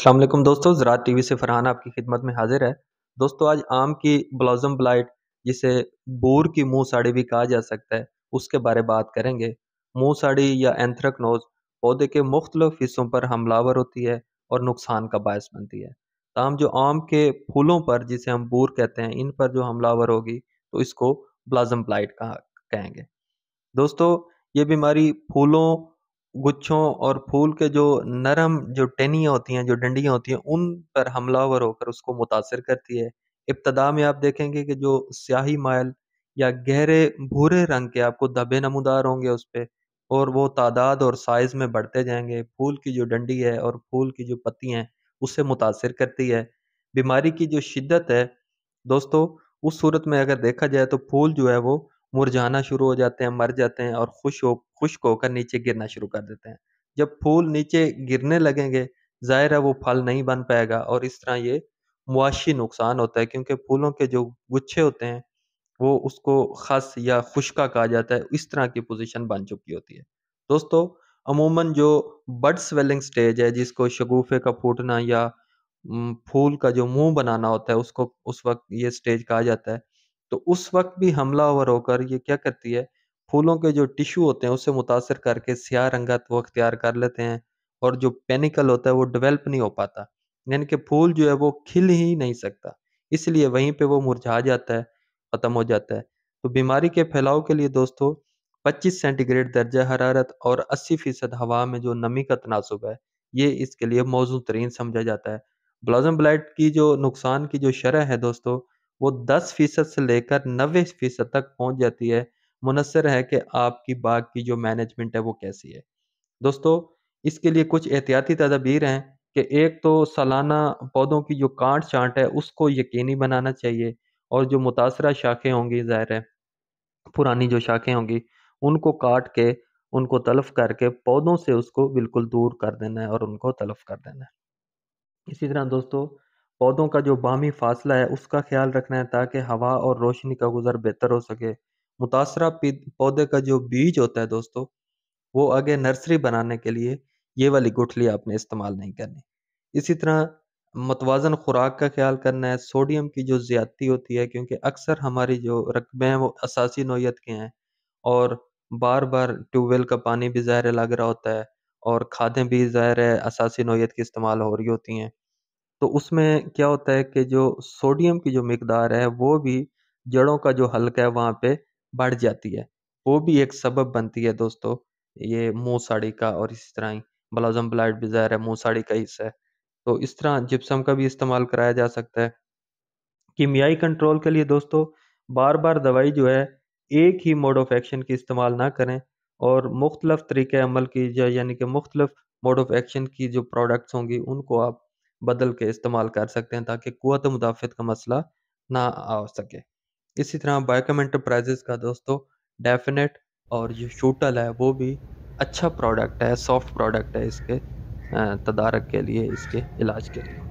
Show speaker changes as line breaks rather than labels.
अल्लाम दोस्तों ज़रात टीवी से फरहान आपकी खिदमत में हाजिर है दोस्तों आज आम की ब्लॉजम ब्लाइट जिसे बूर की मुंह साड़ी भी कहा जा सकता है उसके बारे बात करेंगे मुंह साड़ी या एंथ्रकनोज पौधे के मुख्तलिफ हिस्सों पर हमलावर होती है और नुकसान का बायस बनती है तमाम जो आम के फूलों पर जिसे हम बूर कहते हैं इन पर जो हमलावर होगी तो इसको ब्लाजम ब्लाइट कहा कहेंगे दोस्तों ये बीमारी फूलों गुच्छों और फूल के जो नरम जो टेनियाँ होती हैं जो डंडियाँ होती हैं उन पर हमलावर होकर उसको मुतासर करती है इब्तदा में आप देखेंगे कि जो स्याही मायल या गहरे भूरे रंग के आपको दबे नमदार होंगे उस पर और वो तादाद और साइज़ में बढ़ते जाएंगे फूल की जो डंडी है और फूल की जो पत्ती हैं उससे मुतासर करती है बीमारी की जो शिद्दत है दोस्तों उस सूरत में अगर देखा जाए तो फूल जो है वो मुरझाना शुरू हो जाते हैं मर जाते हैं और खुश हो खुश्क होकर नीचे गिरना शुरू कर देते हैं जब फूल नीचे गिरने लगेंगे ज़ाहिर है वो फल नहीं बन पाएगा और इस तरह ये मुआशी नुकसान होता है क्योंकि फूलों के जो गुच्छे होते हैं वो उसको खस या खुशका कहा जाता है इस तरह की पोजिशन बन चुकी होती है दोस्तों अमूमन जो बर्ड स्वेलिंग स्टेज है जिसको शगुफे का फूटना या फूल का जो मुंह बनाना होता है उसको उस वक्त ये स्टेज कहा जाता है तो उस वक्त भी हमलावर होकर ये क्या करती है फूलों के जो टिश्यू होते हैं उसे मुतासर करके स्याह रंगत वो अख्तियार कर लेते हैं और जो पेनिकल होता है वो डेवलप नहीं हो पाता यानी कि फूल जो है वो खिल ही नहीं सकता इसलिए वहीं पे वो मुरझा जाता है ख़त्म हो जाता है तो बीमारी के फैलाव के लिए दोस्तों 25 सेंटीग्रेड दर्जा हरारत और 80 फीसद हवा में जो नमी का तनासब है ये इसके लिए मौजूद तरीन समझा जाता है ब्लाजम ब्लाइट की जो नुकसान की जो शरह है दोस्तों वो दस फीसद से लेकर नबे फीसद तक पहुंच जाती है मुनसर है कि आपकी बाग की जो मैनेजमेंट है वो कैसी है दोस्तों इसके लिए कुछ एहतियाती तदाबीर हैं कि एक तो सालाना पौधों की जो काट चांट है उसको यकीनी बनाना चाहिए और जो मुतासर शाखें होंगी ज़ाहिर है पुरानी जो शाखें होंगी उनको काट के उनको तलफ करके पौधों से उसको बिल्कुल दूर कर देना है और उनको तलफ कर देना है इसी तरह दोस्तों पौधों का जो बामी फासला है उसका ख्याल रखना है ताकि हवा और रोशनी का गुज़र बेहतर हो सके मुतासरा पौधे का जो बीज होता है दोस्तों वो आगे नर्सरी बनाने के लिए ये वाली गुठली आपने इस्तेमाल नहीं करनी इसी तरह मतवाजन खुराक का ख्याल करना है सोडियम की जो ज़्यादती होती है क्योंकि अक्सर हमारी जो रकबे हैं वो असासी नोयत के हैं और बार बार ट्यूबवेल का पानी भी ज़ाहिर लग रहा होता है और खादें भी ज़ाहिर है असासी नोयत की इस्तेमाल हो रही होती हैं तो उसमें क्या होता है कि जो सोडियम की जो मकदार है वो भी जड़ों का जो हल्का है वहाँ पे बढ़ जाती है वो भी एक सबब बनती है दोस्तों ये मुँह साड़ी का और इस तरह ही बलाजम ब्लाइट भी जहर है मुँह साड़ी का हिस्सा है तो इस तरह जिप्सम का भी इस्तेमाल कराया जा सकता है कीमियाई कंट्रोल के लिए दोस्तों बार बार दवाई जो है एक ही मोड ऑफ एक्शन की इस्तेमाल ना करें और मुख्तलफ तरीके अमल की जाए यानी कि मुख्तलफ मोड ऑफ एक्शन की जो प्रोडक्ट्स होंगी उनको आप बदल के इस्तेमाल कर सकते हैं ताकि कुत मुदाफ़त का मसला ना आ सके इसी तरह बायोकम इंटरप्राइजेस का दोस्तों डेफिनेट और जो शूटल है वो भी अच्छा प्रोडक्ट है सॉफ्ट प्रोडक्ट है इसके तदारक के लिए इसके इलाज के लिए